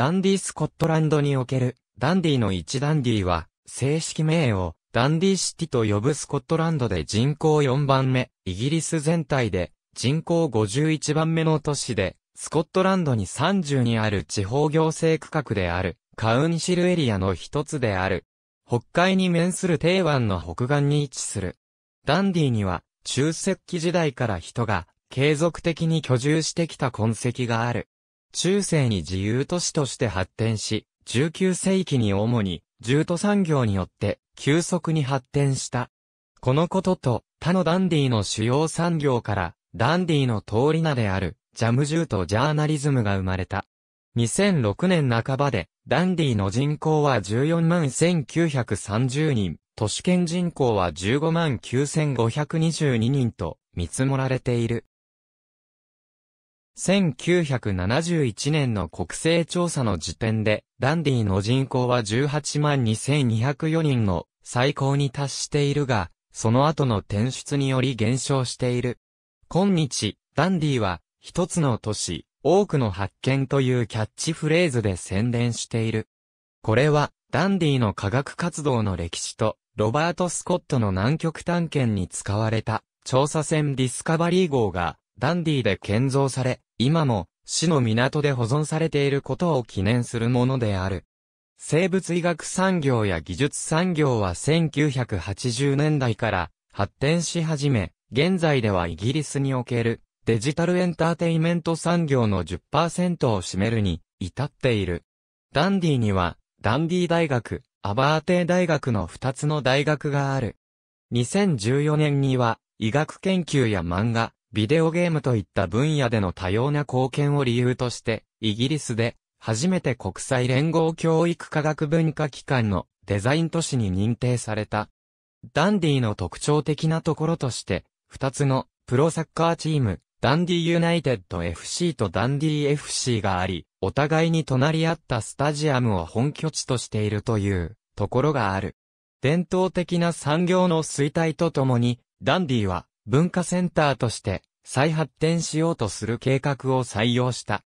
ダンディスコットランドにおける、ダンディの1ダンディは、正式名を、ダンディシティと呼ぶスコットランドで人口4番目、イギリス全体で、人口51番目の都市で、スコットランドに30にある地方行政区画である、カウンシルエリアの一つである。北海に面する定湾の北岸に位置する。ダンディには、中石器時代から人が、継続的に居住してきた痕跡がある。中世に自由都市として発展し、19世紀に主に、重都産業によって、急速に発展した。このことと、他のダンディの主要産業から、ダンディの通り名である、ジャムジューとジャーナリズムが生まれた。2006年半ばで、ダンディの人口は14万1930人、都市圏人口は15万9522人と見積もられている。1971年の国勢調査の時点で、ダンディの人口は18万2204人の最高に達しているが、その後の転出により減少している。今日、ダンディは、一つの都市、多くの発見というキャッチフレーズで宣伝している。これは、ダンディの科学活動の歴史と、ロバート・スコットの南極探検に使われた、調査船ディスカバリー号が、ダンディで建造され、今も市の港で保存されていることを記念するものである。生物医学産業や技術産業は1980年代から発展し始め、現在ではイギリスにおけるデジタルエンターテイメント産業の10%を占めるに至っている。ダンディにはダンディ大学、アバーテー大学の2つの大学がある。2014年には医学研究や漫画、ビデオゲームといった分野での多様な貢献を理由として、イギリスで、初めて国際連合教育科学文化機関のデザイン都市に認定された。ダンディの特徴的なところとして、二つのプロサッカーチーム、ダンディユナイテッド FC とダンディ FC があり、お互いに隣り合ったスタジアムを本拠地としているというところがある。伝統的な産業の衰退とともに、ダンディは文化センターとして再発展しようとする計画を採用した。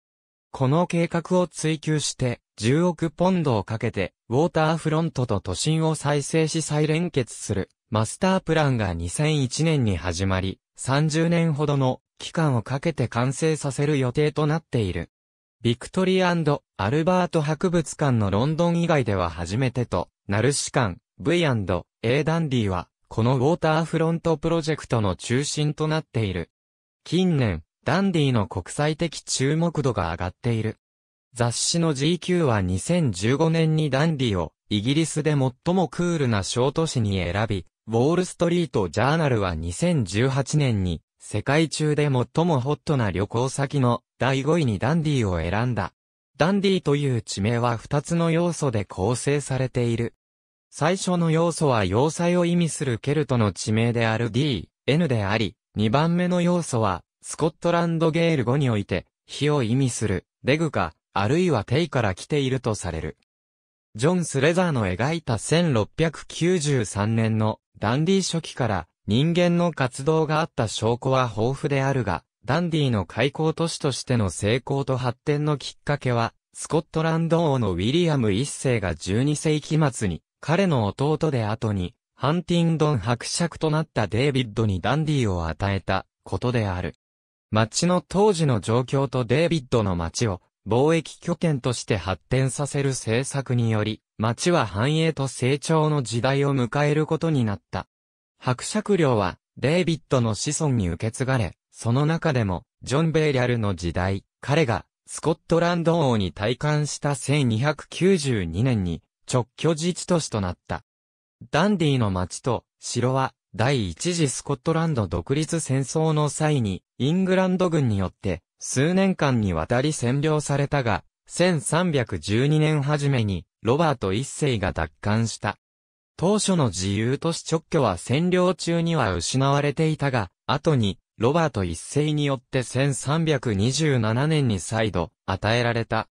この計画を追求して10億ポンドをかけてウォーターフロントと都心を再生し再連結するマスタープランが2001年に始まり30年ほどの期間をかけて完成させる予定となっている。ビクトリーアルバート博物館のロンドン以外では初めてと、ナルシ館 V&A ダンディはこのウォーターフロントプロジェクトの中心となっている。近年、ダンディの国際的注目度が上がっている。雑誌の GQ は2015年にダンディをイギリスで最もクールな小都市に選び、ウォールストリートジャーナルは2018年に世界中で最もホットな旅行先の第5位にダンディを選んだ。ダンディという地名は2つの要素で構成されている。最初の要素は要塞を意味するケルトの地名である D、N であり、2番目の要素は、スコットランドゲール語において、火を意味する、デグか、あるいはテイから来ているとされる。ジョン・スレザーの描いた1693年のダンディ初期から人間の活動があった証拠は豊富であるが、ダンディの開港都市としての成功と発展のきっかけは、スコットランド王のウィリアム一世が12世紀末に彼の弟で後に、ハンティンドン伯爵となったデイビッドにダンディを与えたことである。町の当時の状況とデイビッドの町を貿易拠点として発展させる政策により、町は繁栄と成長の時代を迎えることになった。伯爵領は、デイビッドの子孫に受け継がれ、その中でも、ジョン・ベイリャルの時代、彼が、スコットランド王に退官した1292年に、直居自治都市となった。ダンディの町と城は第一次スコットランド独立戦争の際にイングランド軍によって数年間にわたり占領されたが、1312年初めにロバート一世が奪還した。当初の自由都市直居は占領中には失われていたが、後にロバート一世によって1327年に再度与えられた。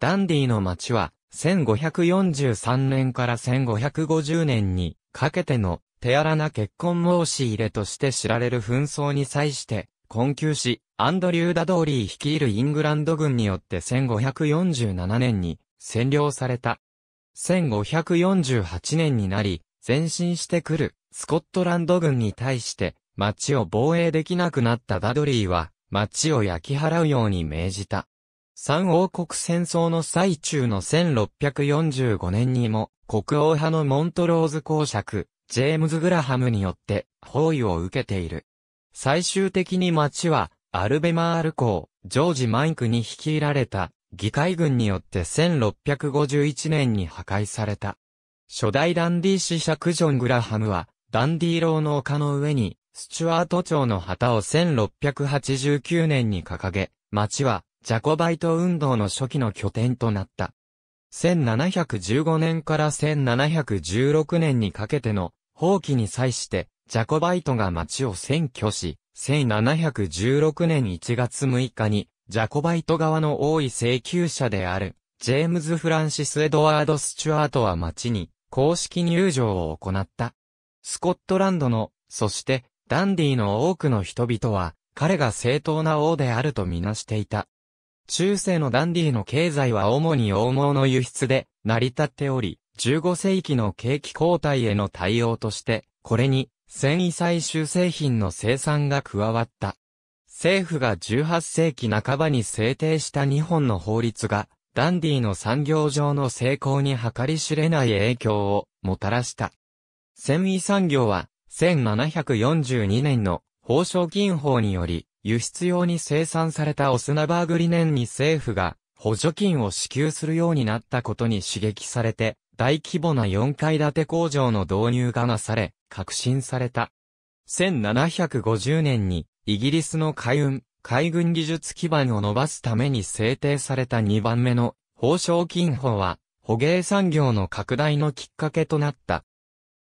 ダンディの町は1543年から1550年にかけての手荒な結婚申し入れとして知られる紛争に際して困窮し、アンドリュー・ダドーリー率いるイングランド軍によって1547年に占領された。1548年になり、前進してくるスコットランド軍に対して町を防衛できなくなったダドリーは町を焼き払うように命じた。三王国戦争の最中の1645年にも、国王派のモントローズ公爵、ジェームズ・グラハムによって、包囲を受けている。最終的に町は、アルベマール公、ジョージ・マイクに率いられた、議会軍によって1651年に破壊された。初代ダンディークジョン・グラハムは、ダンディー牢の丘の上に、スチュワート町の旗を1689年に掲げ、町はジャコバイト運動の初期の拠点となった。1715年から1716年にかけての放棄に際して、ジャコバイトが町を占拠し、1716年1月6日に、ジャコバイト側の多い請求者である、ジェームズ・フランシス・エドワード・スチュアートは町に公式入場を行った。スコットランドの、そしてダンディの多くの人々は、彼が正当な王であるとみなしていた。中世のダンディの経済は主に羊毛の輸出で成り立っており、15世紀の景気後退への対応として、これに繊維採集製品の生産が加わった。政府が18世紀半ばに制定した日本の法律が、ダンディの産業上の成功に計り知れない影響をもたらした。繊維産業は、1742年の報奨金法により、輸出用に生産されたオスナバーグリネンに政府が補助金を支給するようになったことに刺激されて、大規模な4階建て工場の導入がなされ、革新された。1750年に、イギリスの海運、海軍技術基盤を伸ばすために制定された2番目の、報奨金法は、捕鯨産業の拡大のきっかけとなった。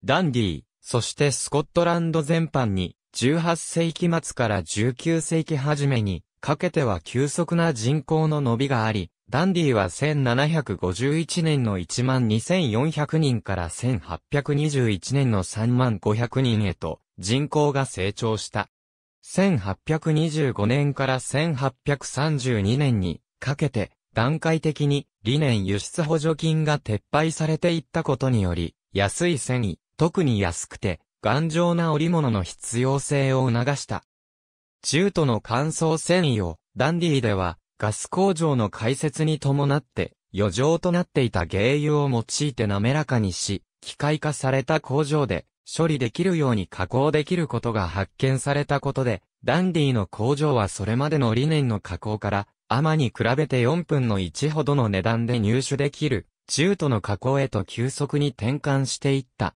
ダンディー、そしてスコットランド全般に、18世紀末から19世紀初めにかけては急速な人口の伸びがあり、ダンディは1751年の1万2400人から1821年の3万500人へと人口が成長した。1825年から1832年にかけて段階的に理念輸出補助金が撤廃されていったことにより、安い繊維、特に安くて頑丈な織物の必要性を促した。中途の乾燥繊維を、ダンディーでは、ガス工場の開設に伴って、余剰となっていた原油を用いて滑らかにし、機械化された工場で、処理できるように加工できることが発見されたことで、ダンディーの工場はそれまでの理念の加工から、アマに比べて4分の1ほどの値段で入手できる、中途の加工へと急速に転換していった。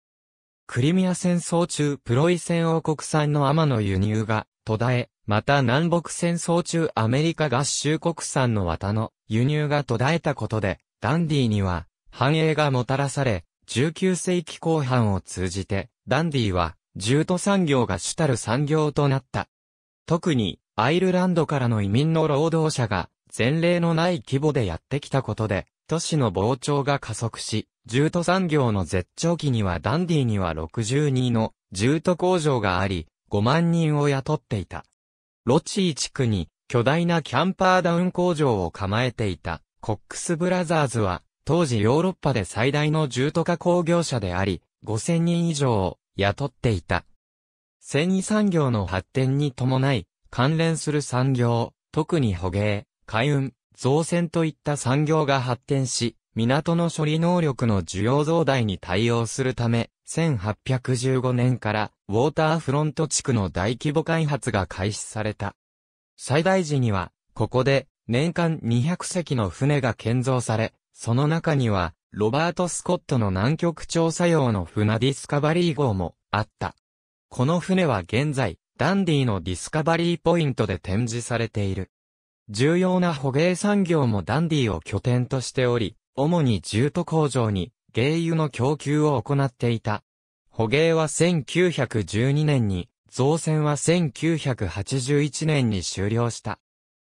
クリミア戦争中プロイセン王国産の天の輸入が途絶え、また南北戦争中アメリカ合衆国産の綿の輸入が途絶えたことで、ダンディには繁栄がもたらされ、19世紀後半を通じて、ダンディは、重都産業が主たる産業となった。特に、アイルランドからの移民の労働者が、前例のない規模でやってきたことで、都市の膨張が加速し、重都産業の絶頂期にはダンディには62の重都工場があり、5万人を雇っていた。ロチー地区に巨大なキャンパーダウン工場を構えていたコックスブラザーズは当時ヨーロッパで最大の重都化工業者であり、5000人以上を雇っていた。繊維産業の発展に伴い、関連する産業、特に捕鯨、海運、造船といった産業が発展し、港の処理能力の需要増大に対応するため、1815年からウォーターフロント地区の大規模開発が開始された。最大時には、ここで年間200隻の船が建造され、その中には、ロバート・スコットの南極調査用の船ディスカバリー号もあった。この船は現在、ダンディのディスカバリーポイントで展示されている。重要な捕鯨産業もダンディを拠点としており、主に重都工場に、原油の供給を行っていた。捕鯨は1912年に、造船は1981年に終了した。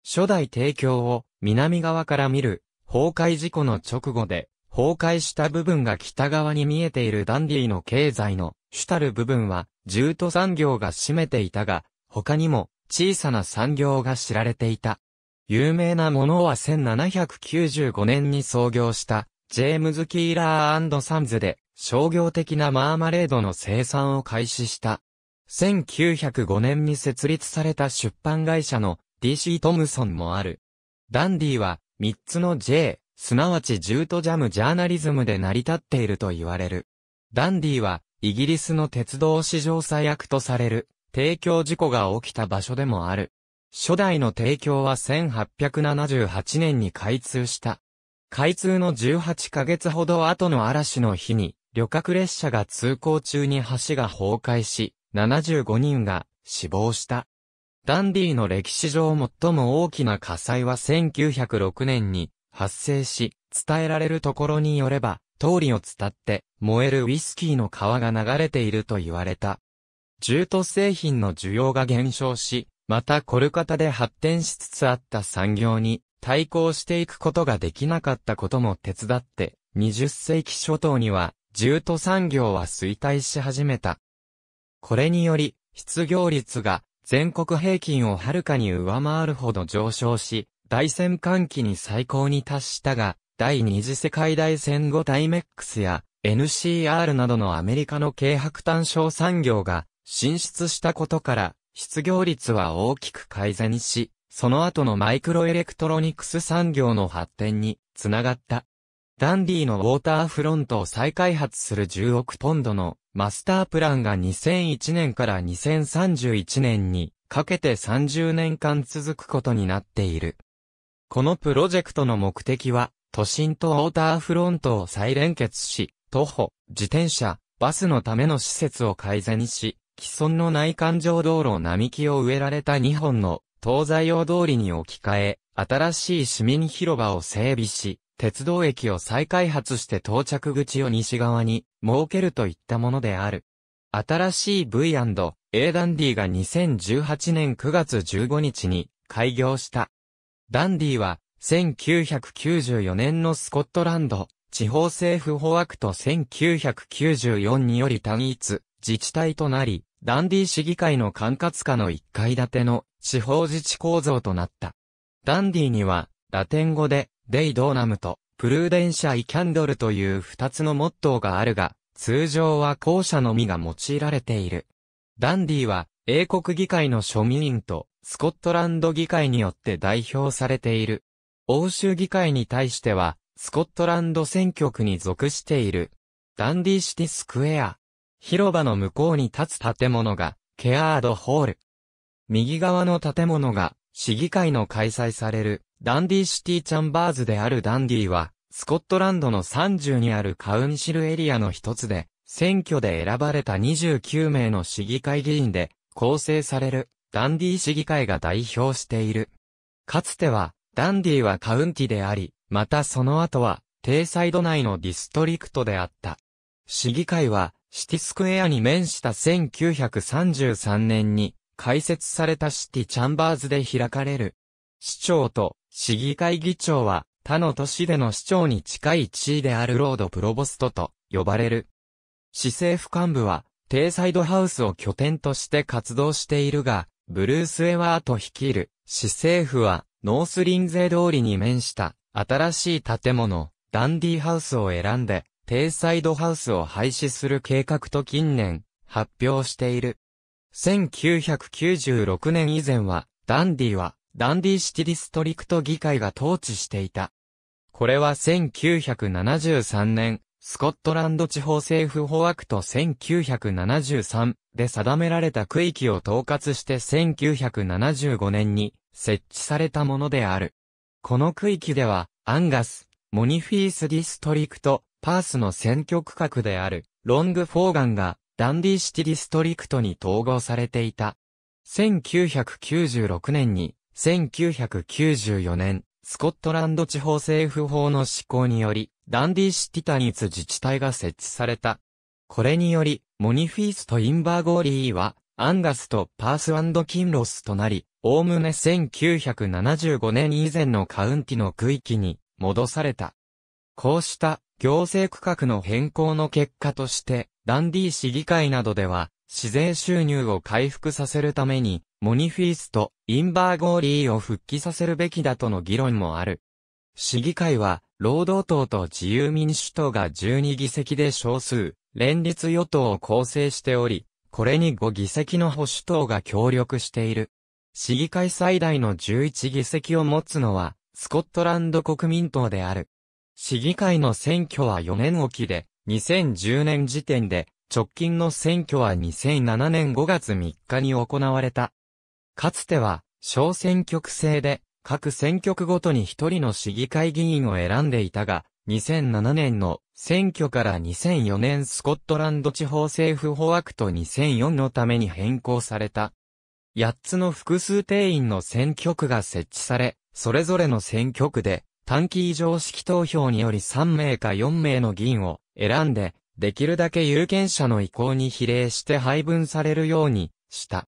初代提供を南側から見る崩壊事故の直後で崩壊した部分が北側に見えているダンディの経済の主たる部分は重都産業が占めていたが他にも小さな産業が知られていた。有名なものは1795年に創業した、ジェームズ・キーラーサンズで、商業的なマーマレードの生産を開始した。1905年に設立された出版会社の D.C. トムソンもある。ダンディは、3つの J、すなわちジュートジャムジャーナリズムで成り立っていると言われる。ダンディは、イギリスの鉄道史上最悪とされる、提供事故が起きた場所でもある。初代の提供は1878年に開通した。開通の18ヶ月ほど後の嵐の日に、旅客列車が通行中に橋が崩壊し、75人が死亡した。ダンディの歴史上最も大きな火災は1906年に発生し、伝えられるところによれば、通りを伝って燃えるウイスキーの川が流れていると言われた。重都製品の需要が減少し、またコルカタで発展しつつあった産業に対抗していくことができなかったことも手伝って、20世紀初頭には、重都産業は衰退し始めた。これにより、失業率が全国平均をはるかに上回るほど上昇し、大戦間期に最高に達したが、第二次世界大戦後タイメックスや NCR などのアメリカの軽薄単小産業が進出したことから、失業率は大きく改善し、その後のマイクロエレクトロニクス産業の発展につながった。ダンディのウォーターフロントを再開発する10億ポンドのマスタープランが2001年から2031年にかけて30年間続くことになっている。このプロジェクトの目的は都心とウォーターフロントを再連結し、徒歩、自転車、バスのための施設を改善し、既存の内環状道路並木を植えられた2本の東西洋通りに置き換え、新しい市民広場を整備し、鉄道駅を再開発して到着口を西側に設けるといったものである。新しい V&A ダンディが2018年9月15日に開業した。ダンディは1994年のスコットランド地方政府法アクト1994により単一自治体となり、ダンディ市議会の管轄下の1階建ての地方自治構造となった。ダンディには、ラテン語で、デイドーナムと、プルーデンシャイキャンドルという2つのモットーがあるが、通常は後者のみが用いられている。ダンディは、英国議会の庶民員と、スコットランド議会によって代表されている。欧州議会に対しては、スコットランド選挙区に属している。ダンディシティスクエア、広場の向こうに立つ建物が、ケアードホール。右側の建物が、市議会の開催される、ダンディシティチャンバーズであるダンディは、スコットランドの30にあるカウンシルエリアの一つで、選挙で選ばれた29名の市議会議員で、構成される、ダンディ市議会が代表している。かつては、ダンディはカウンティであり、またその後は、テイサイド内のディストリクトであった。市議会は、シティスクエアに面した1933年に開設されたシティチャンバーズで開かれる。市長と市議会議長は他の都市での市長に近い地位であるロードプロボストと呼ばれる。市政府幹部は、テイサイドハウスを拠点として活動しているが、ブルース・エワーと率いる市政府は、ノースリンゼ通りに面した新しい建物、ダンディーハウスを選んで、テイサイドハウスを廃止する計画と近年、発表している。1996年以前は、ダンディは、ダンディシティディストリクト議会が統治していた。これは1973年、スコットランド地方政府法アクト1973で定められた区域を統括して1975年に設置されたものである。この区域では、アンガス、モニフィースディストリクト、パースの選挙区画である、ロングフォーガンが、ダンディシティディストリクトに統合されていた。1996年に、1994年、スコットランド地方政府法の施行により、ダンディシティタニツ自治体が設置された。これにより、モニフィースとインバーゴーリーは、アンガスとパースキンロスとなり、おおむね1975年以前のカウンティの区域に戻された。こうした行政区画の変更の結果として、ダンディ市議会などでは、市税収入を回復させるために、モニフィースト、インバーゴーリーを復帰させるべきだとの議論もある。市議会は、労働党と自由民主党が12議席で少数、連立与党を構成しており、これに5議席の保守党が協力している。市議会最大の11議席を持つのは、スコットランド国民党である。市議会の選挙は4年おきで、2010年時点で、直近の選挙は2007年5月3日に行われた。かつては、小選挙区制で、各選挙区ごとに一人の市議会議員を選んでいたが、2007年の選挙から2004年スコットランド地方政府法アクト2004のために変更された。8つの複数定員の選挙区が設置され、それぞれの選挙区で短期異常式投票により3名か4名の議員を選んで、できるだけ有権者の意向に比例して配分されるようにした。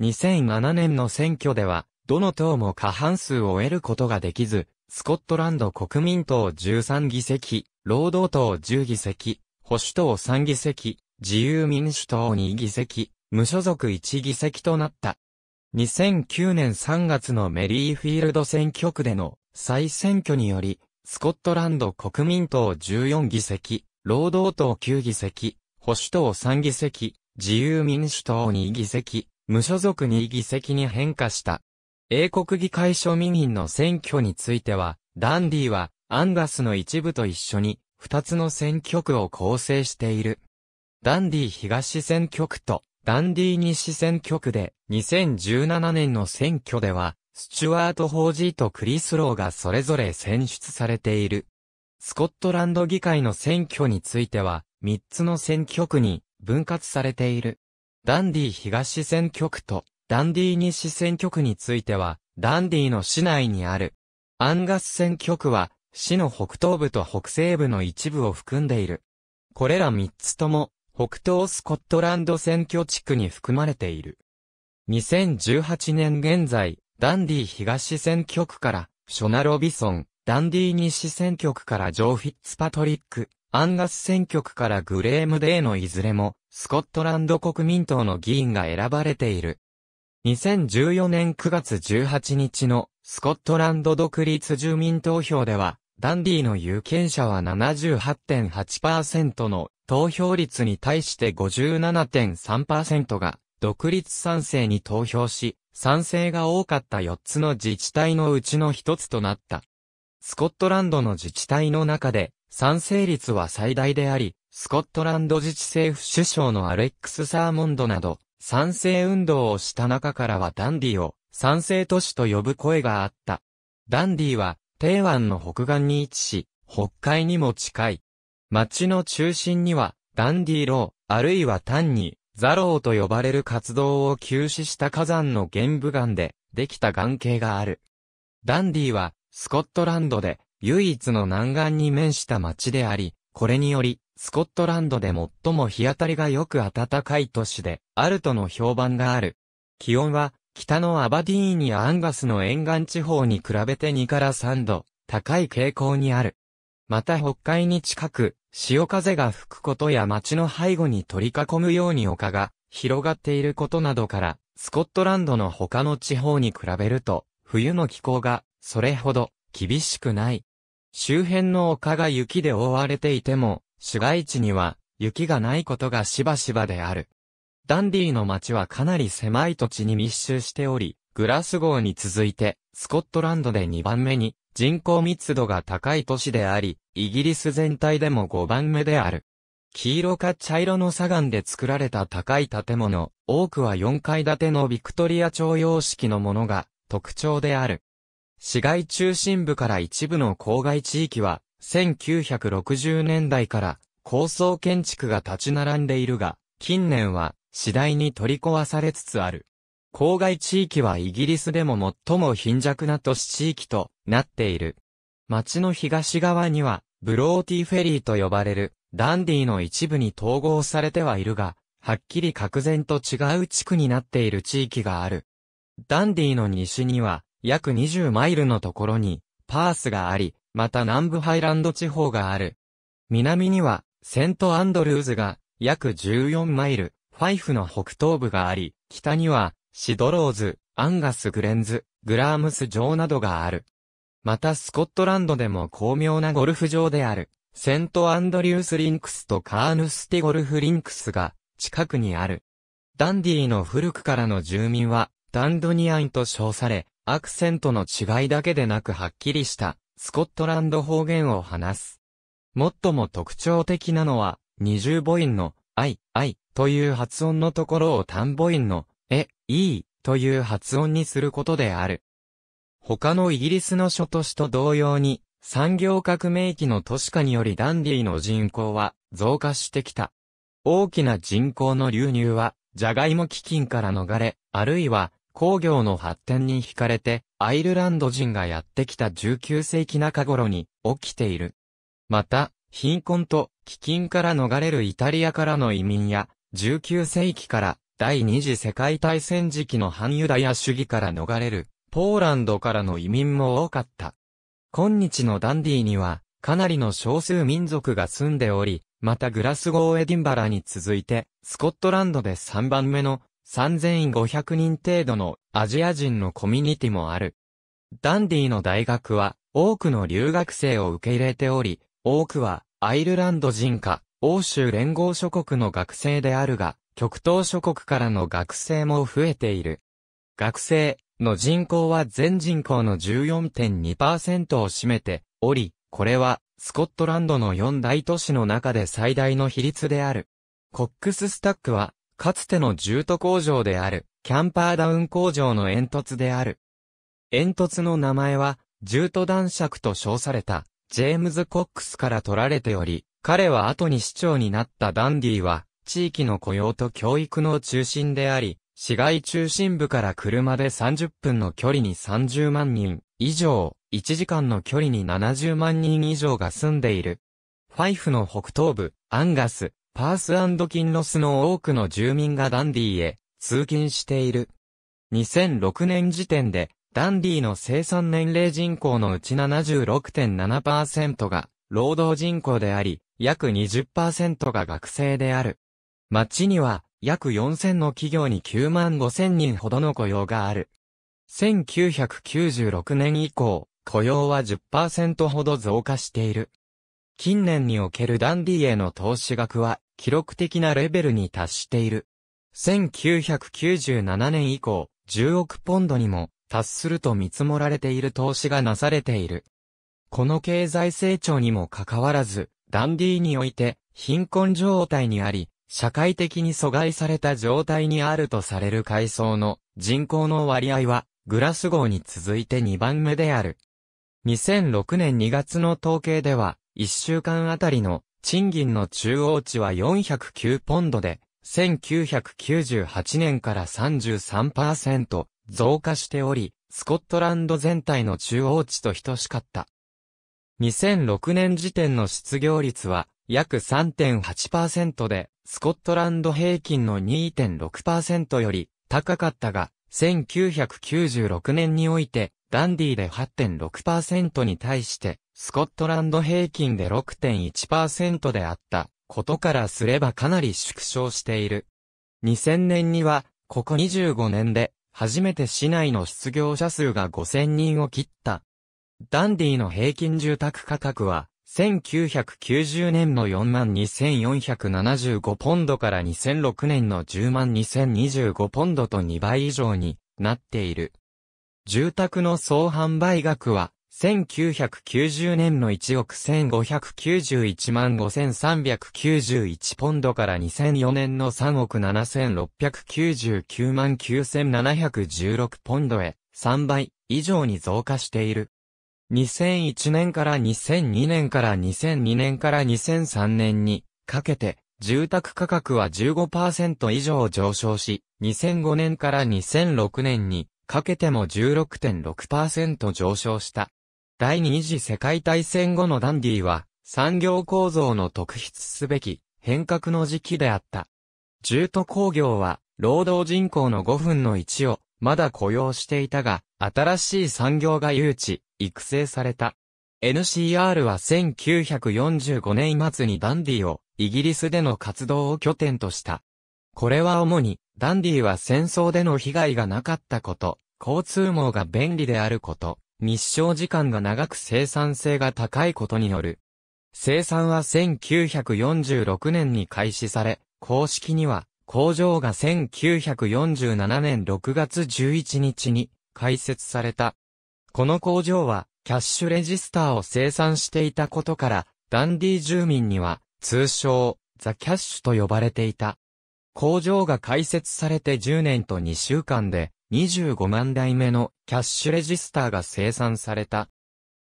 2007年の選挙では、どの党も過半数を得ることができず、スコットランド国民党13議席、労働党10議席、保守党3議席、自由民主党2議席、無所属1議席となった。2009年3月のメリーフィールド選挙区での再選挙により、スコットランド国民党14議席、労働党9議席、保守党3議席、自由民主党2議席、無所属2議席に変化した。英国議会庶民員の選挙については、ダンディは、アンガスの一部と一緒に、二つの選挙区を構成している。ダンディ東選挙区と、ダンディ西選挙区で、2017年の選挙では、スチュワート・ホージーとクリス・ローがそれぞれ選出されている。スコットランド議会の選挙については、3つの選挙区に分割されている。ダンディ東選挙区とダンディ西選挙区については、ダンディの市内にある。アンガス選挙区は、市の北東部と北西部の一部を含んでいる。これら3つとも、北東スコットランド選挙地区に含まれている。2018年現在、ダンディ東選挙区から、ショナ・ロビソン、ダンディ西選挙区からジョー・フィッツパトリック、アンガス選挙区からグレーム・デーのいずれも、スコットランド国民党の議員が選ばれている。2014年9月18日のスコットランド独立住民投票では、ダンディの有権者は78.8%の投票率に対して57.3%が独立賛成に投票し、賛成が多かった4つの自治体のうちの1つとなった。スコットランドの自治体の中で、賛成率は最大であり、スコットランド自治政府首相のアレックス・サーモンドなど、賛成運動をした中からはダンディを賛成都市と呼ぶ声があった。ダンディは、低湾の北岸に位置し、北海にも近い。町の中心には、ダンディーロー、あるいは単に、ザローと呼ばれる活動を休止した火山の玄武岩で、できた岩系がある。ダンディは、スコットランドで、唯一の南岸に面した町であり、これにより、スコットランドで最も日当たりがよく暖かい都市で、あるとの評判がある。気温は、北のアバディーニやアンガスの沿岸地方に比べて2から3度、高い傾向にある。また北海に近く、潮風が吹くことや街の背後に取り囲むように丘が広がっていることなどから、スコットランドの他の地方に比べると、冬の気候がそれほど厳しくない。周辺の丘が雪で覆われていても、市街地には雪がないことがしばしばである。ダンディの街はかなり狭い土地に密集しており、グラスゴーに続いて、スコットランドで2番目に人口密度が高い都市であり、イギリス全体でも5番目である。黄色か茶色の砂岩で作られた高い建物、多くは4階建てのビクトリア朝様式のものが特徴である。市街中心部から一部の郊外地域は、1960年代から高層建築が立ち並んでいるが、近年は次第に取り壊されつつある。郊外地域はイギリスでも最も貧弱な都市地域となっている。町の東側には、ブローティフェリーと呼ばれる、ダンディの一部に統合されてはいるが、はっきり格然と違う地区になっている地域がある。ダンディの西には、約20マイルのところに、パースがあり、また南部ハイランド地方がある。南には、セントアンドルーズが、約14マイル、ファイフの北東部があり、北には、シドローズ、アンガス・グレンズ、グラームス城などがある。またスコットランドでも巧妙なゴルフ場である、セント・アンドリュース・リンクスとカーヌスティ・ゴルフ・リンクスが近くにある。ダンディーの古くからの住民は、ダンドニアンと称され、アクセントの違いだけでなくはっきりした、スコットランド方言を話す。最も特徴的なのは、二重母音の、アイ、アイ、という発音のところを単母音の、え、いい、という発音にすることである。他のイギリスの諸都市と同様に、産業革命期の都市化によりダンディの人口は増加してきた。大きな人口の流入は、ジャガイモ基金から逃れ、あるいは工業の発展に惹かれて、アイルランド人がやってきた19世紀中頃に起きている。また、貧困と基金から逃れるイタリアからの移民や、19世紀から第二次世界大戦時期の反ユダヤ主義から逃れる、ポーランドからの移民も多かった。今日のダンディには、かなりの少数民族が住んでおり、またグラスゴー・エディンバラに続いて、スコットランドで3番目の3500人程度のアジア人のコミュニティもある。ダンディの大学は多くの留学生を受け入れており、多くはアイルランド人か欧州連合諸国の学生であるが、極東諸国からの学生も増えている。学生の人口は全人口の14.2%を占めており、これはスコットランドの4大都市の中で最大の比率である。コックススタックは、かつてのー都工場である、キャンパーダウン工場の煙突である。煙突の名前は、ー都男爵と称された、ジェームズ・コックスから取られており、彼は後に市長になったダンディは、地域の雇用と教育の中心であり、市街中心部から車で30分の距離に30万人以上、1時間の距離に70万人以上が住んでいる。ファイフの北東部、アンガス、パースキンロスの多くの住民がダンディへ通勤している。2006年時点で、ダンディの生産年齢人口のうち76.7%が労働人口であり、約20%が学生である。町には、約4000の企業に9万5000人ほどの雇用がある。1996年以降、雇用は10%ほど増加している。近年におけるダンディへの投資額は記録的なレベルに達している。1997年以降、10億ポンドにも達すると見積もられている投資がなされている。この経済成長にもかかわらず、ダンディーにおいて貧困状態にあり、社会的に阻害された状態にあるとされる階層の人口の割合は、グラス号に続いて2番目である。2006年2月の統計では、1週間あたりの賃金の中央値は409ポンドで、1998年から33%増加しており、スコットランド全体の中央値と等しかった。2006年時点の失業率は約3.8%で、スコットランド平均の2.6%より高かったが、1996年において、ダンディで8.6%に対して、スコットランド平均で6.1%であったことからすればかなり縮小している。2000年には、ここ25年で、初めて市内の失業者数が5000人を切ったダンディの平均住宅価格は、1990年の42,475ポンドから2006年の102,025ポンドと2倍以上になっている。住宅の総販売額は、1990年の1億1591万5391ポンドから2004年の3億7699万9716ポンドへ3倍以上に増加している。2001年から2002年から2002年から2003年にかけて住宅価格は15%以上上昇し、2005年から2006年にかけても16.6%上昇した。第二次世界大戦後のダンディは産業構造の特筆すべき変革の時期であった。住都工業は労働人口の5分の1をまだ雇用していたが、新しい産業が誘致、育成された。NCR は1945年末にダンディを、イギリスでの活動を拠点とした。これは主に、ダンディは戦争での被害がなかったこと、交通網が便利であること、日照時間が長く生産性が高いことによる。生産は1946年に開始され、公式には工場が1947年6月11日に開設された。この工場はキャッシュレジスターを生産していたことから、ダンディ住民には通称ザ・キャッシュと呼ばれていた。工場が開設されて10年と2週間で25万台目のキャッシュレジスターが生産された。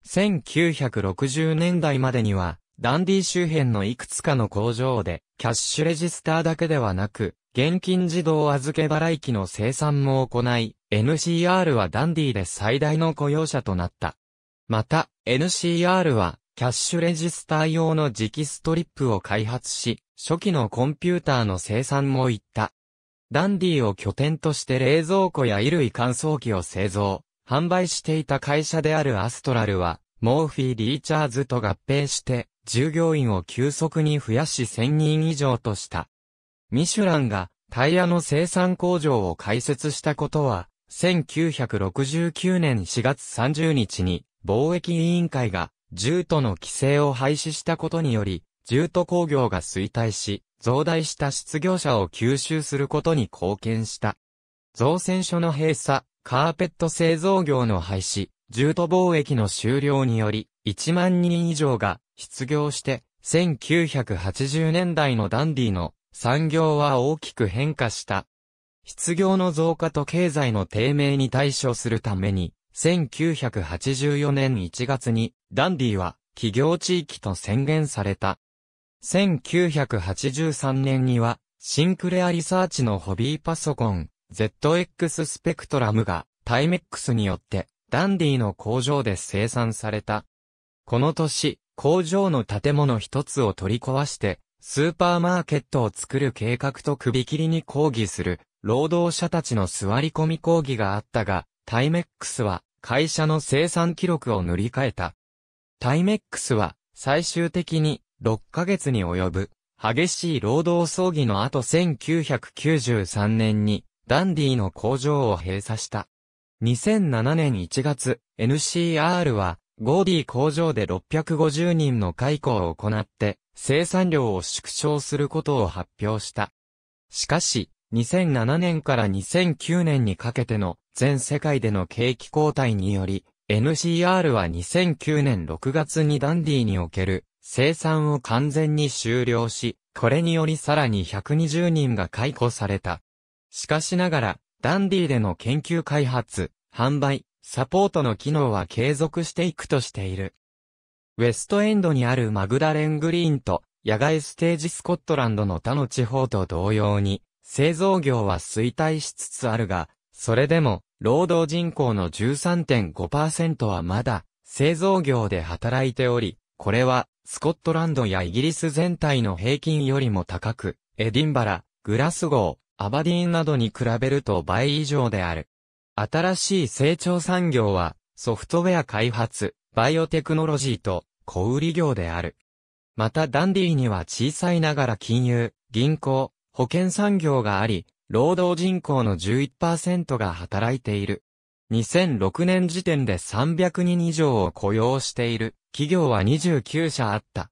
1960年代までにはダンディ周辺のいくつかの工場でキャッシュレジスターだけではなく、現金自動預け払い機の生産も行い、NCR はダンディで最大の雇用者となった。また、NCR は、キャッシュレジスター用の磁気ストリップを開発し、初期のコンピューターの生産も行った。ダンディを拠点として冷蔵庫や衣類乾燥機を製造、販売していた会社であるアストラルは、モーフィー・リーチャーズと合併して、従業員を急速に増やし1000人以上とした。ミシュランがタイヤの生産工場を開設したことは、1969年4月30日に貿易委員会が重都の規制を廃止したことにより、重都工業が衰退し、増大した失業者を吸収することに貢献した。造船所の閉鎖、カーペット製造業の廃止、重都貿易の終了により、1万人以上が失業して、1980年代のダンディの産業は大きく変化した。失業の増加と経済の低迷に対処するために、1984年1月に、ダンディは、企業地域と宣言された。1983年には、シンクレアリサーチのホビーパソコン、ZX スペクトラムが、タイメックスによって、ダンディの工場で生産された。この年、工場の建物一つを取り壊して、スーパーマーケットを作る計画と首切りに抗議する、労働者たちの座り込み抗議があったが、タイメックスは会社の生産記録を塗り替えた。タイメックスは最終的に6ヶ月に及ぶ激しい労働葬儀の後1993年にダンディの工場を閉鎖した。2007年1月、NCR は、ゴーディ工場で650人の解雇を行って、生産量を縮小することを発表した。しかし、2007年から2009年にかけての全世界での景気交代により、NCR は2009年6月にダンディにおける生産を完全に終了し、これによりさらに120人が解雇された。しかしながら、ダンディでの研究開発、販売、サポートの機能は継続していくとしている。ウェストエンドにあるマグダレングリーンと野外ステージスコットランドの他の地方と同様に、製造業は衰退しつつあるが、それでも、労働人口の13.5%はまだ、製造業で働いており、これは、スコットランドやイギリス全体の平均よりも高く、エディンバラ、グラスゴー、アバディーンなどに比べると倍以上である。新しい成長産業は、ソフトウェア開発、バイオテクノロジーと、小売業である。またダンディーには小さいながら金融、銀行、保険産業があり、労働人口の11%が働いている。2006年時点で300人以上を雇用している企業は29社あった。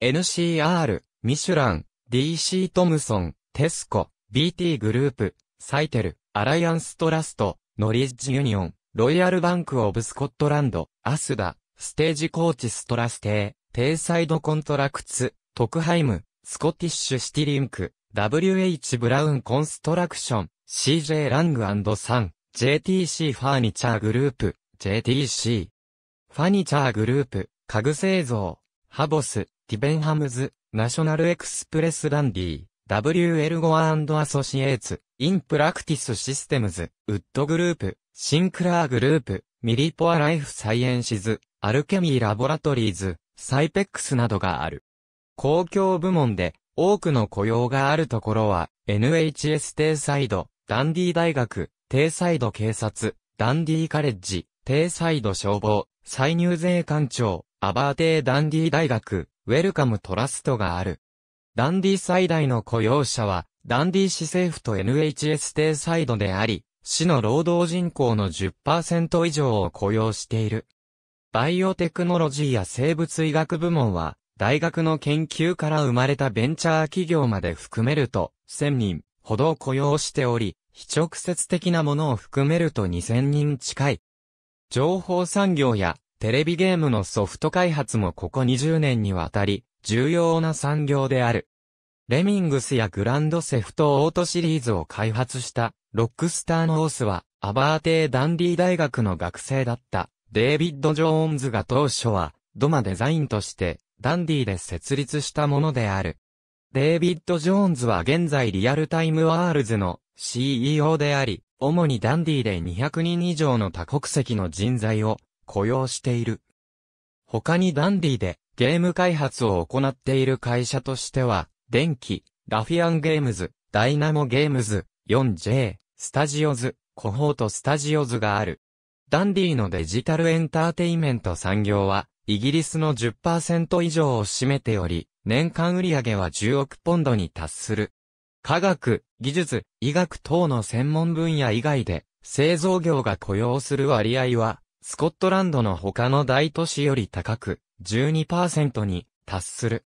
NCR、ミシュラン、DC トムソン、テスコ、BT グループ、サイテル、アライアンストラスト、ノリッジユニオン、ロイヤルバンクオブスコットランド、アスダ、ステージコーチストラステー、テイサイドコントラクツ、トクハイム、スコティッシュシティリンク、WH ブラウンコンストラクション、CJ ラングサン、JTC ファーニチャーグループ、JTC。ファニチャーグループ、家具製造、ハボス、ティベンハムズ、ナショナルエクスプレスランディ WL ゴアアソシエーツ、インプラクティスシステムズ、ウッドグループ、シンクラーグループ、ミリポアライフサイエンシズ、アルケミーラボラトリーズ、サイペックスなどがある。公共部門で多くの雇用があるところは、NHS 低サイド、ダンディ大学、低サイド警察、ダンディカレッジ、低サイド消防、歳入税官庁、アバーテーダンディ大学、ウェルカムトラストがある。ダンディ最大の雇用者は、ダンディ市政府と NHS 定サイドであり、市の労働人口の10%以上を雇用している。バイオテクノロジーや生物医学部門は、大学の研究から生まれたベンチャー企業まで含めると、1000人ほど雇用しており、非直接的なものを含めると2000人近い。情報産業やテレビゲームのソフト開発もここ20年にわたり重要な産業である。レミングスやグランドセフトオートシリーズを開発したロックスターのオスはアバーテーダンディ大学の学生だったデイビッド・ジョーンズが当初はドマデザインとしてダンディで設立したものである。デイビッド・ジョーンズは現在リアルタイムワールズの CEO であり、主にダンディで200人以上の多国籍の人材を雇用している。他にダンディでゲーム開発を行っている会社としては、電気、ラフィアンゲームズ、ダイナモゲームズ、4J、スタジオズ、コホートスタジオズがある。ダンディーのデジタルエンターテイメント産業は、イギリスの10%以上を占めており、年間売上は10億ポンドに達する。科学、技術、医学等の専門分野以外で、製造業が雇用する割合は、スコットランドの他の大都市より高く、12%に達する。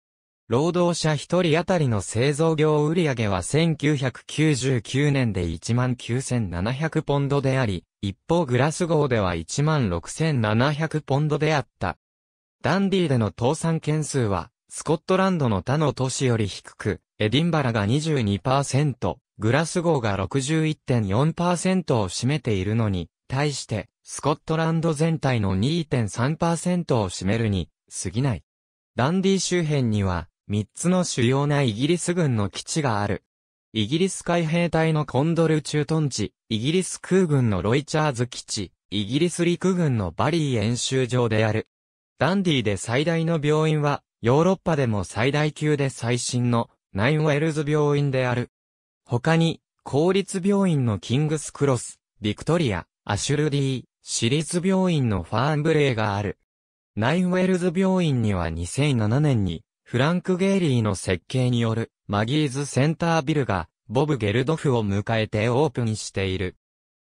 労働者一人当たりの製造業売上は1999年で19,700ポンドであり、一方グラスゴーでは16,700ポンドであった。ダンディーでの倒産件数は、スコットランドの他の都市より低く、エディンバラが22%、グラスゴーが61.4%を占めているのに、対して、スコットランド全体の2.3%を占めるに、過ぎない。ダンディ周辺には、3つの主要なイギリス軍の基地がある。イギリス海兵隊のコンドル駐屯地、イギリス空軍のロイチャーズ基地、イギリス陸軍のバリー演習場である。ダンディで最大の病院は、ヨーロッパでも最大級で最新の、ナインウェルズ病院である。他に、公立病院のキングスクロス、ビクトリア、アシュルディ、私立病院のファーンブレーがある。ナインウェルズ病院には2007年に、フランク・ゲイリーの設計による、マギーズセンタービルが、ボブ・ゲルドフを迎えてオープンしている。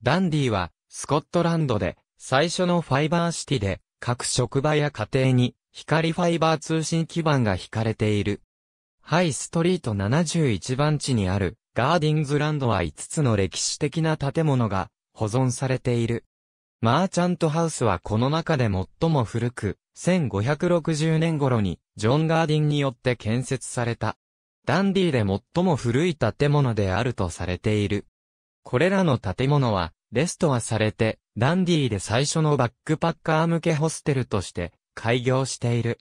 ダンディは、スコットランドで、最初のファイバーシティで、各職場や家庭に、光ファイバー通信基盤が引かれている。ハイストリート71番地にあるガーディンズランドは5つの歴史的な建物が保存されている。マーチャントハウスはこの中で最も古く、1560年頃にジョン・ガーディンによって建設された。ダンディーで最も古い建物であるとされている。これらの建物は、レストアされて、ダンディーで最初のバックパッカー向けホステルとして開業している。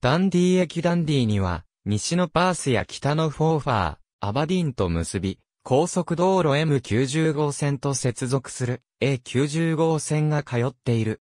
ダンディー駅ダンディーには、西のパースや北のフォーファー、アバディンと結び、高速道路 M90 号線と接続する A90 号線が通っている。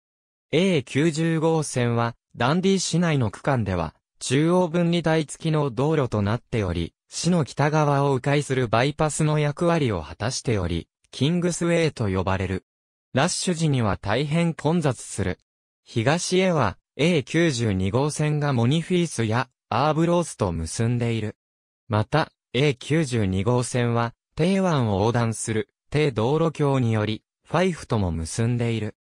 A90 号線はダンディ市内の区間では中央分離帯付きの道路となっており、市の北側を迂回するバイパスの役割を果たしており、キングスウェイと呼ばれる。ラッシュ時には大変混雑する。東へは A92 号線がモニフィースやアーブロースと結んでいる。また、A92 号線は低湾を横断する、低道路橋により、ファイフとも結んでいる。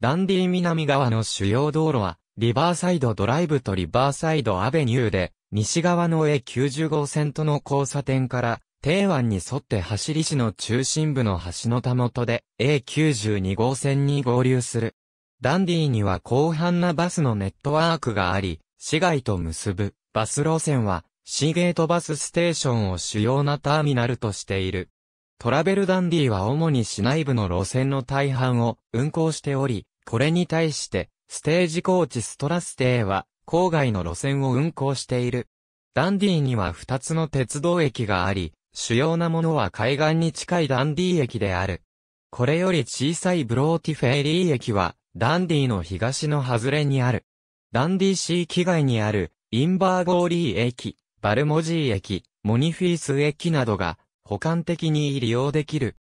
ダンディ南側の主要道路は、リバーサイドドライブとリバーサイドアベニューで、西側の A90 号線との交差点から、低湾に沿って走り市の中心部の橋のたもとで A92 号線に合流する。ダンディには広範なバスのネットワークがあり、市街と結ぶバス路線はシーゲートバスステーションを主要なターミナルとしている。トラベルダンディは主に市内部の路線の大半を運行しており、これに対して、ステージコーチストラステーは、郊外の路線を運行している。ダンディには2つの鉄道駅があり、主要なものは海岸に近いダンディ駅である。これより小さいブローティフェリー駅は、ダンディの東の外れにある。ダンディ市域外にある、インバーゴーリー駅。バルモジー駅、モニフィース駅などが、補完的に利用できる。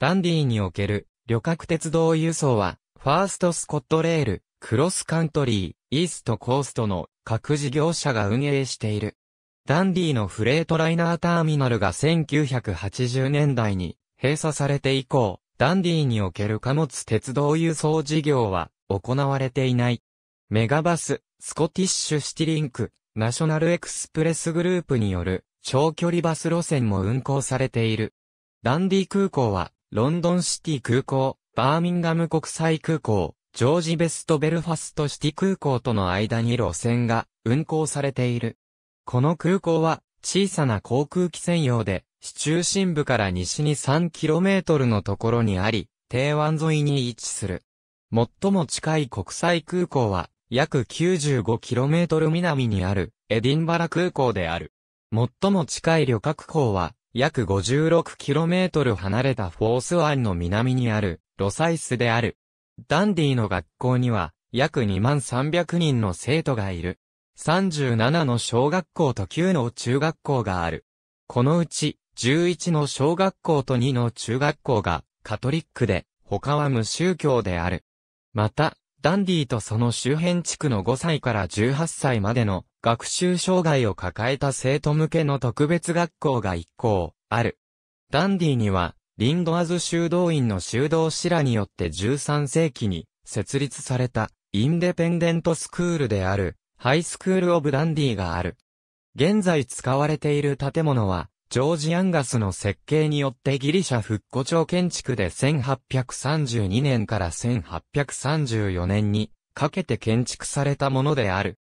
ダンディーにおける、旅客鉄道輸送は、ファーストスコットレール、クロスカントリー、イーストコーストの各事業者が運営している。ダンディーのフレートライナーターミナルが1980年代に閉鎖されて以降、ダンディーにおける貨物鉄道輸送事業は行われていない。メガバス、スコティッシュシティリンク、ナショナルエクスプレスグループによる長距離バス路線も運行されている。ダンディ空港は、ロンドンシティ空港、バーミンガム国際空港、ジョージベストベルファストシティ空港との間に路線が運行されている。この空港は小さな航空機専用で、市中心部から西に 3km のところにあり、低湾沿いに位置する。最も近い国際空港は約 95km 南にあるエディンバラ空港である。最も近い旅客港は約 56km 離れたフォース湾の南にあるロサイスである。ダンディの学校には約2万300人の生徒がいる。37の小学校と9の中学校がある。このうち11の小学校と2の中学校がカトリックで他は無宗教である。また、ダンディとその周辺地区の5歳から18歳までの学習障害を抱えた生徒向けの特別学校が1校ある。ダンディには、リンドアズ修道院の修道士らによって13世紀に設立されたインデペンデントスクールであるハイスクールオブダンディがある。現在使われている建物はジョージ・アンガスの設計によってギリシャ復古町建築で1832年から1834年にかけて建築されたものである。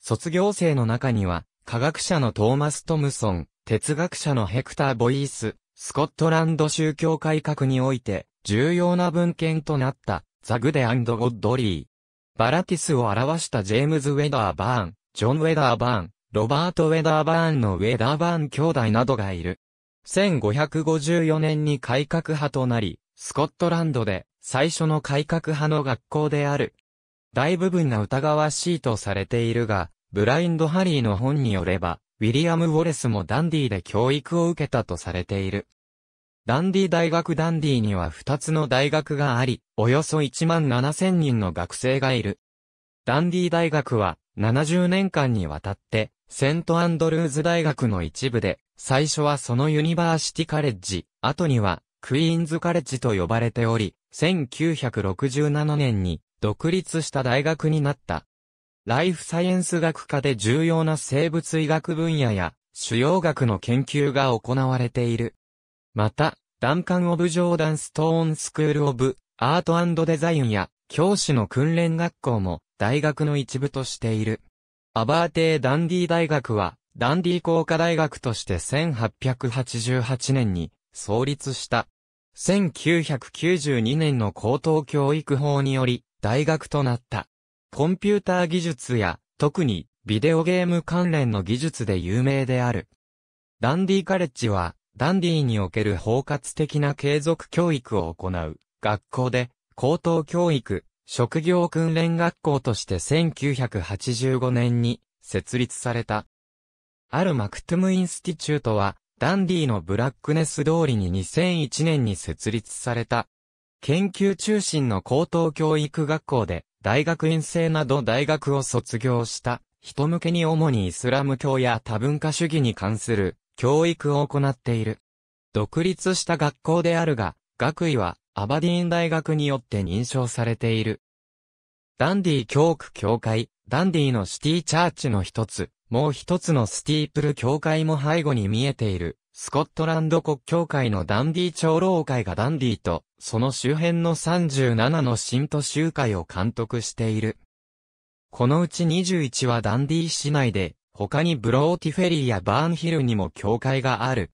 卒業生の中には、科学者のトーマス・トムソン、哲学者のヘクター・ボイース、スコットランド宗教改革において重要な文献となったザ・グデ・アンド・ゴッドリー。バラティスを表したジェームズ・ウェダー・バーン、ジョン・ウェダー・バーン、ロバート・ウェダーバーンのウェダーバーン兄弟などがいる。1554年に改革派となり、スコットランドで最初の改革派の学校である。大部分が疑わしいとされているが、ブラインド・ハリーの本によれば、ウィリアム・ウォレスもダンディで教育を受けたとされている。ダンディ大学ダンディには2つの大学があり、およそ1万7000人の学生がいる。ダンディ大学は70年間にわたってセントアンドルーズ大学の一部で、最初はそのユニバーシティカレッジ、後にはクイーンズカレッジと呼ばれており、1967年に独立した大学になった。ライフサイエンス学科で重要な生物医学分野や主要学の研究が行われている。また、ダンカン・オブ・ジョーダン・ストーン・スクール・オブ・アートデザインや教師の訓練学校も大学の一部としている。アバーテーダンディ大学は、ダンディ工科大学として1888年に創立した。1992年の高等教育法により、大学となった。コンピューター技術や、特に、ビデオゲーム関連の技術で有名である。ダンディカレッジは、ダンディにおける包括的な継続教育を行う、学校で、高等教育、職業訓練学校として1985年に設立された。あるマクトゥムインスティチュートは、ダンディのブラックネス通りに2001年に設立された。研究中心の高等教育学校で、大学院生など大学を卒業した、人向けに主にイスラム教や多文化主義に関する教育を行っている。独立した学校であるが、学位はアバディーン大学によって認証されている。ダンディ教区教会、ダンディのシティチャーチの一つ、もう一つのスティープル教会も背後に見えている、スコットランド国教会のダンディ長老会がダンディと、その周辺の37の新都集会を監督している。このうち21はダンディ市内で、他にブローティフェリーやバーンヒルにも教会がある。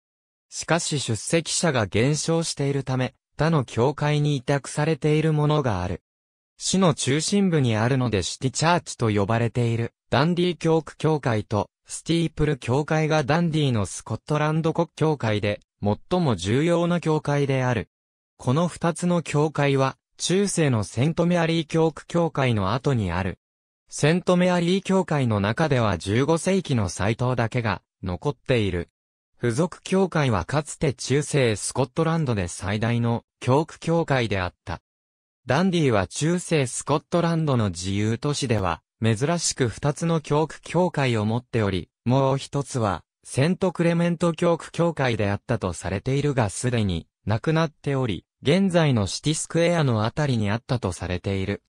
しかし出席者が減少しているため、他の教会に委託されているものがある。市の中心部にあるのでシティチャーチと呼ばれているダンディー教区教会とスティープル教会がダンディーのスコットランド国教会で最も重要な教会である。この二つの教会は中世のセントメアリー教区教会の後にある。セントメアリー教会の中では15世紀の斎藤だけが残っている。付属教会はかつて中世スコットランドで最大の教区教会であった。ダンディは中世スコットランドの自由都市では、珍しく二つの教区教会を持っており、もう一つは、セントクレメント教区教会であったとされているがすでに、亡くなっており、現在のシティスクエアのあたりにあったとされている。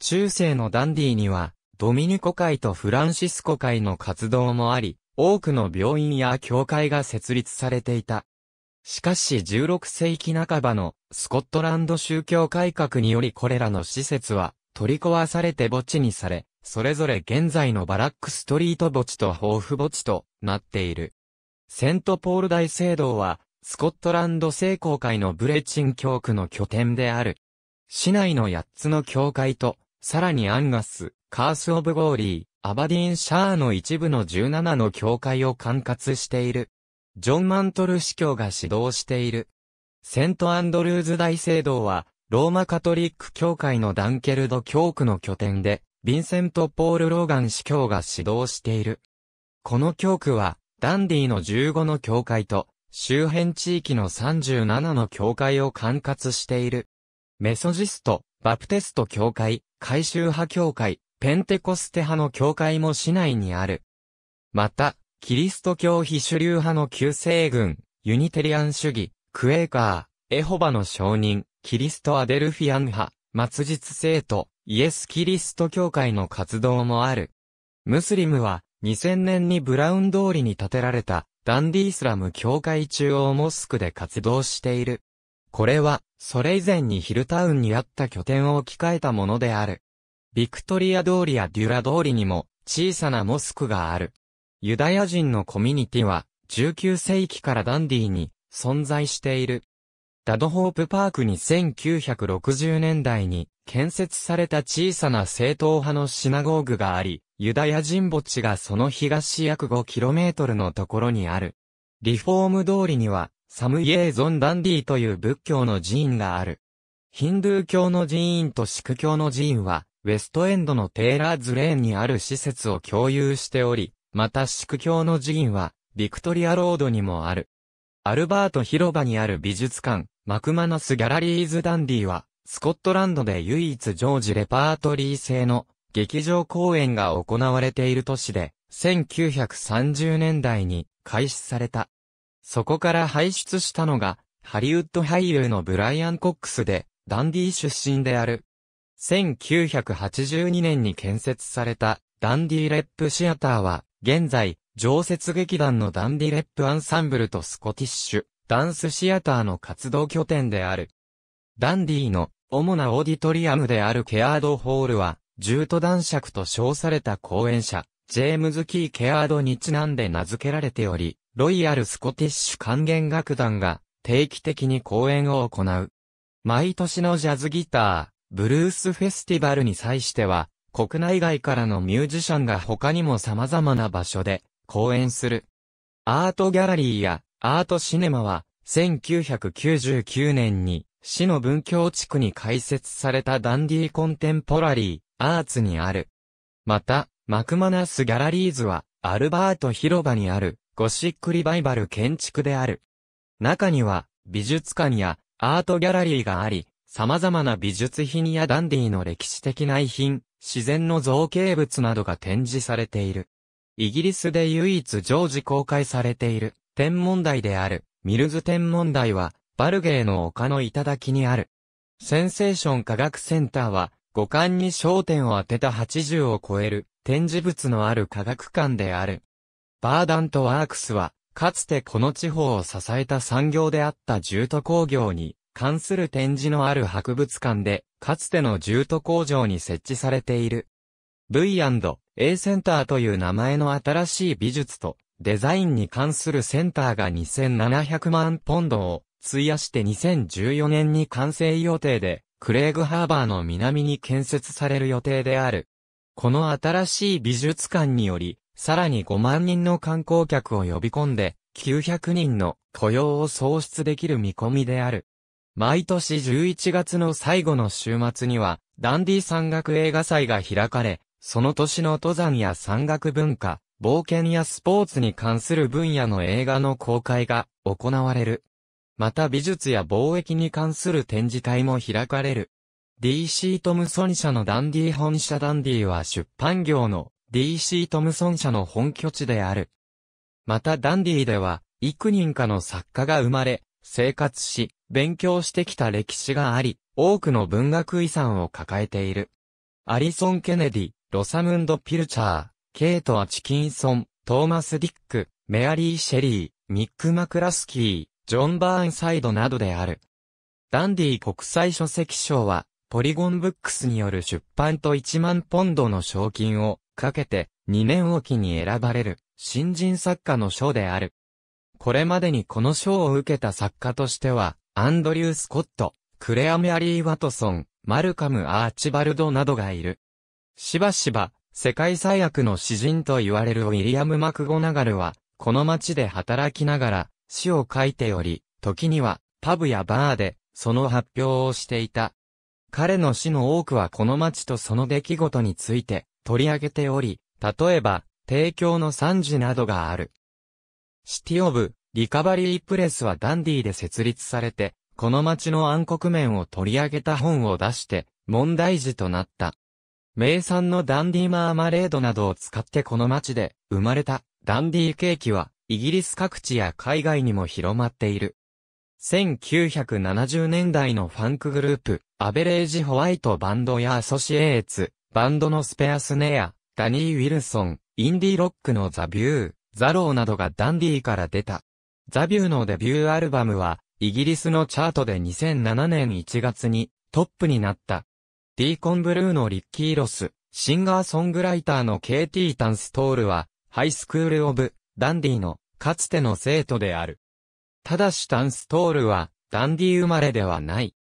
中世のダンディには、ドミニコ会とフランシスコ会の活動もあり、多くの病院や教会が設立されていた。しかし16世紀半ばのスコットランド宗教改革によりこれらの施設は取り壊されて墓地にされ、それぞれ現在のバラックストリート墓地とホーフ墓地となっている。セントポール大聖堂は、スコットランド聖公会のブレチン教区の拠点である。市内の8つの教会と、さらにアンガス、カース・オブ・ゴーリー、アバディンシャーの一部の17の教会を管轄している。ジョン・マントル司教が指導している。セント・アンドルーズ大聖堂は、ローマカトリック教会のダンケルド教区の拠点で、ヴィンセント・ポール・ローガン司教が指導している。この教区は、ダンディの15の教会と、周辺地域の37の教会を管轄している。メソジスト、バプテスト教会、改修派教会、ペンテコステ派の教会も市内にある。また、キリスト教非主流派の旧世軍、ユニテリアン主義、クエーカー、エホバの証人、キリストアデルフィアン派、末日生徒、イエス・キリスト教会の活動もある。ムスリムは、2000年にブラウン通りに建てられた、ダンディイスラム教会中央モスクで活動している。これは、それ以前にヒルタウンにあった拠点を置き換えたものである。ビクトリア通りやデュラ通りにも小さなモスクがある。ユダヤ人のコミュニティは19世紀からダンディーに存在している。ダドホープパークに1960年代に建設された小さな正統派のシナゴーグがあり、ユダヤ人墓地がその東約 5km のところにある。リフォーム通りには、サムイエーゾンダンディという仏教の寺院がある。ヒンドゥー教の寺院とシク教の寺院は、ウェストエンドのテイラーズレーンにある施設を共有しており、また宿ク教の寺院は、ビクトリアロードにもある。アルバート広場にある美術館、マクマナス・ギャラリーズ・ダンディは、スコットランドで唯一常時レパートリー制の劇場公演が行われている都市で、1930年代に開始された。そこから輩出したのが、ハリウッド俳優のブライアン・コックスで、ダンディ出身である1982年に建設されたダンディ・レップ・シアターは、現在、常設劇団のダンディ・レップ・アンサンブルとスコティッシュ、ダンスシアターの活動拠点である。ダンディの主なオーディトリアムであるケアードホールは、ジュート男爵と称された講演者、ジェームズ・キー・ケアードにちなんで名付けられており、ロイヤル・スコティッシュ管弦楽団が定期的に講演を行う。毎年のジャズギター、ブルースフェスティバルに際しては、国内外からのミュージシャンが他にも様々な場所で公演する。アートギャラリーやアートシネマは1999年に市の文教地区に開設されたダンディーコンテンポラリーアーツにある。また、マクマナスギャラリーズはアルバート広場にあるゴシックリバイバル建築である。中には美術館やアートギャラリーがあり、様々な美術品やダンディの歴史的な遺品、自然の造形物などが展示されている。イギリスで唯一常時公開されている天文台であるミルズ天文台はバルゲーの丘の頂にある。センセーション科学センターは五感に焦点を当てた80を超える展示物のある科学館である。バーダントワークスはかつてこの地方を支えた産業であった重都工業に関する展示のある博物館で、かつての住都工場に設置されている。V&A センターという名前の新しい美術とデザインに関するセンターが2700万ポンドを費やして2014年に完成予定で、クレーグハーバーの南に建設される予定である。この新しい美術館により、さらに5万人の観光客を呼び込んで、900人の雇用を創出できる見込みである。毎年11月の最後の週末には、ダンディ山岳映画祭が開かれ、その年の登山や山岳文化、冒険やスポーツに関する分野の映画の公開が行われる。また美術や貿易に関する展示会も開かれる。DC トムソン社のダンディ本社ダンディは出版業の DC トムソン社の本拠地である。またダンディでは、幾人かの作家が生まれ、生活し、勉強してきた歴史があり、多くの文学遺産を抱えている。アリソン・ケネディ、ロサムンド・ピルチャー、ケイト・アチキンソン、トーマス・ディック、メアリー・シェリー、ミック・マクラスキー、ジョン・バーンサイドなどである。ダンディ国際書籍賞は、ポリゴンブックスによる出版と1万ポンドの賞金をかけて2年おきに選ばれる新人作家の賞である。これまでにこの賞を受けた作家としては、アンドリュー・スコット、クレア・メアリー・ワトソン、マルカム・アーチバルドなどがいる。しばしば、世界最悪の詩人と言われるウィリアム・マクゴナガルは、この街で働きながら、詩を書いており、時には、パブやバーで、その発表をしていた。彼の詩の多くはこの街とその出来事について、取り上げており、例えば、提供の惨事などがある。シティオブ、リカバリープレスはダンディで設立されて、この街の暗黒面を取り上げた本を出して、問題児となった。名産のダンディマーマレードなどを使ってこの街で生まれたダンディケーキはイギリス各地や海外にも広まっている。1970年代のファンクグループ、アベレージホワイトバンドやアソシエーツ、バンドのスペアスネア、ダニー・ウィルソン、インディロックのザ・ビュー、ザローなどがダンディーから出た。ザビューのデビューアルバムは、イギリスのチャートで2007年1月にトップになった。ディーコンブルーのリッキー・ロス、シンガーソングライターのケイティ・タンストールは、ハイスクール・オブ・ダンディーのかつての生徒である。ただしタンストールは、ダンディー生まれではない。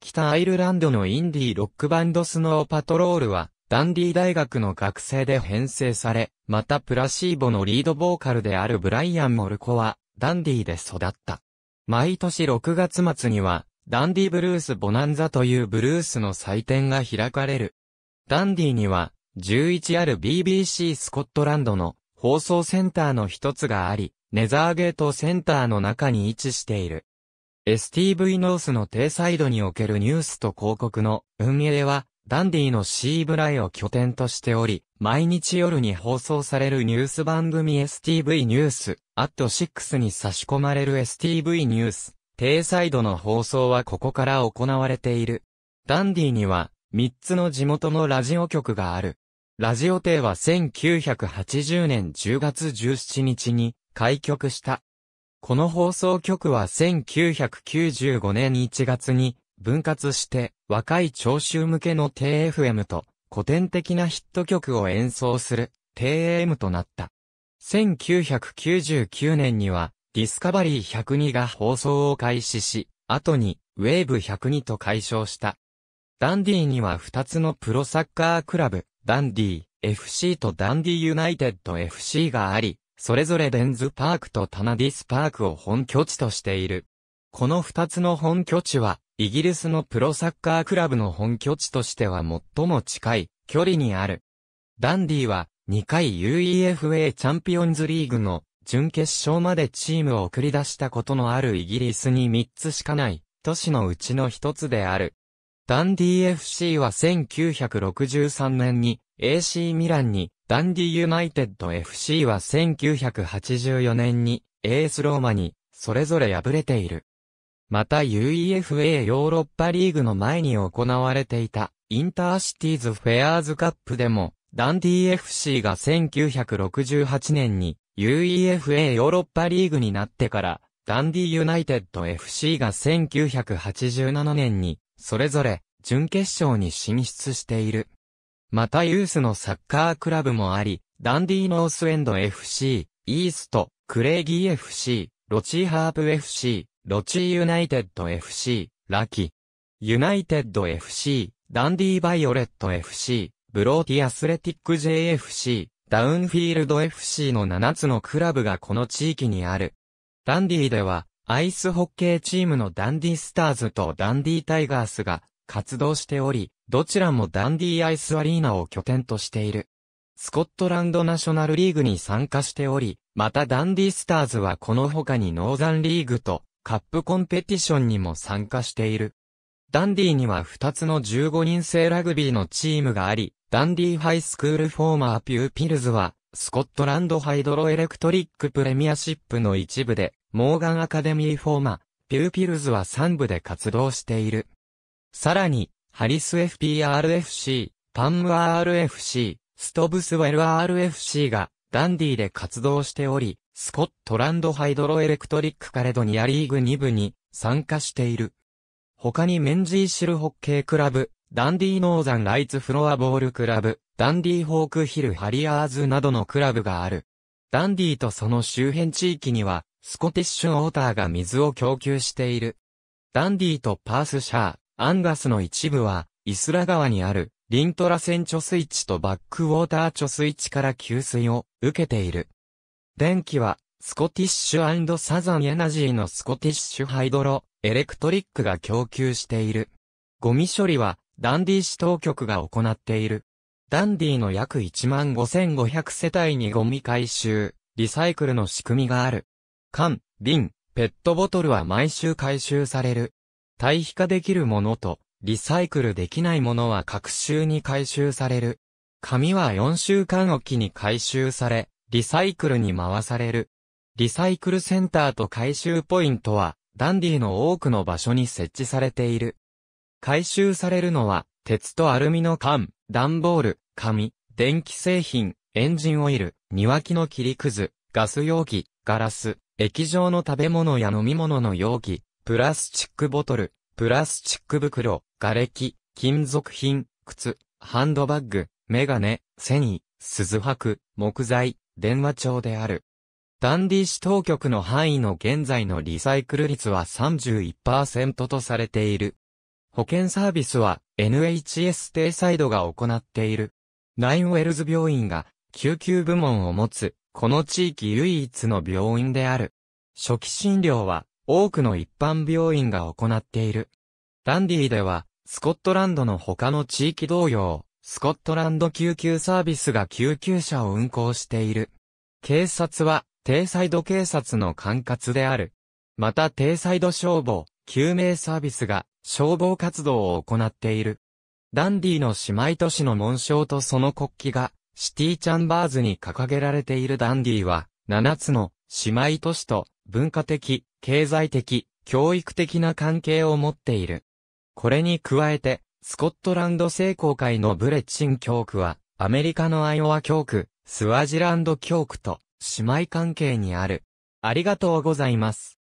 北アイルランドのインディーロックバンドスノーパトロールは、ダンディ大学の学生で編成され、またプラシーボのリードボーカルであるブライアン・モルコは、ダンディで育った。毎年6月末には、ダンディブルース・ボナンザというブルースの祭典が開かれる。ダンディには、11ある BBC スコットランドの放送センターの一つがあり、ネザーゲートセンターの中に位置している。STV ノースの低サイドにおけるニュースと広告の運営は、ダンディのシーブライを拠点としており、毎日夜に放送されるニュース番組 STV ニュース、アット6に差し込まれる STV ニュース、低サイドの放送はここから行われている。ダンディには、3つの地元のラジオ局がある。ラジオ帝は1980年10月17日に開局した。この放送局は1995年1月に分割して若い聴衆向けの TFM と古典的なヒット曲を演奏する TAM となった。1999年にはディスカバリー102が放送を開始し、後にウェーブ102と解消した。ダンディには2つのプロサッカークラブ、ダンディ FC とダンディユナイテッド FC があり、それぞれデンズパークとタナディスパークを本拠地としている。この2つの本拠地はイギリスのプロサッカークラブの本拠地としては最も近い距離にある。ダンディは2回 UEFA チャンピオンズリーグの準決勝までチームを送り出したことのあるイギリスに3つしかない都市のうちの1つである。ダンディ FC は1963年に AC ミランに、ダンディユナイテッド FC は1984年に a スローマに、それぞれ敗れている。また UEFA ヨーロッパリーグの前に行われていたインターシティーズフェアーズカップでもダンディ FC が1968年に UEFA ヨーロッパリーグになってからダンディユナイテッド FC が1987年にそれぞれ準決勝に進出している。またユースのサッカークラブもあり、ダンディーノースエンド FC、イースト、クレイギー FC、ロチーハープ FC、ロチーユナイテッド FC、ラキ、ユナイテッド FC、ダンディーバイオレット FC、ブローティアスレティック JFC、ダウンフィールド FC の7つのクラブがこの地域にある。ダンディーでは、アイスホッケーチームのダンディスターズとダンディタイガースが活動しており、どちらもダンディアイスアリーナを拠点としている。スコットランドナショナルリーグに参加しており、またダンディスターズはこの他にノーザンリーグとカップコンペティションにも参加している。ダンディには2つの15人制ラグビーのチームがあり、ダンディハイスクールフォーマーピューピルズは、スコットランドハイドロエレクトリックプレミアシップの一部で、モーガンアカデミーフォーマー、ピューピルズは3部で活動している。さらに、ハリス FPRFC、パンム RFC、ストブスウェル RFC が、ダンディで活動しており、スコットランドハイドロエレクトリックカレドニアリーグ2部に参加している。他にメンジーシルホッケークラブ、ダンディーノーザンライツフロアボールクラブ、ダンディーホークヒルハリアーズなどのクラブがある。ダンディーとその周辺地域には、スコティッシュウォーターが水を供給している。ダンディーとパースシャー、アンガスの一部は、イスラ川にある、リントラセン貯水池とバックウォーター貯水池から給水を受けている。電気は、スコティッシュサザンエナジーのスコティッシュハイドロ、エレクトリックが供給している。ゴミ処理は、ダンディ市当局が行っている。ダンディの約15,500世帯にゴミ回収、リサイクルの仕組みがある。缶、瓶、ペットボトルは毎週回収される。対比化できるものと、リサイクルできないものは各週に回収される。紙は4週間おきに回収され、リサイクルに回される。リサイクルセンターと回収ポイントは、ダンディの多くの場所に設置されている。回収されるのは、鉄とアルミの缶、段ボール、紙、電気製品、エンジンオイル、庭木の切りくず、ガス容器、ガラス、液状の食べ物や飲み物の容器、プラスチックボトル、プラスチック袋、瓦礫、金属品、靴、ハンドバッグ、メガネ、繊維、鈴箔、木材、電話帳である。ダンディ市当局の範囲の現在のリサイクル率は31%とされている。保健サービスは NHS イサイドが行っている。ナインウェルズ病院が救急部門を持つ、この地域唯一の病院である。初期診療は多くの一般病院が行っている。ダンディではスコットランドの他の地域同様、スコットランド救急サービスが救急車を運行している。警察は、低サイド警察の管轄である。また低サイド消防、救命サービスが消防活動を行っている。ダンディの姉妹都市の紋章とその国旗がシティチャンバーズに掲げられているダンディは7つの姉妹都市と文化的、経済的、教育的な関係を持っている。これに加えてスコットランド聖公会のブレッチン教区は、アメリカのアイオワ教区、スワジランド教区と、姉妹関係にある。ありがとうございます。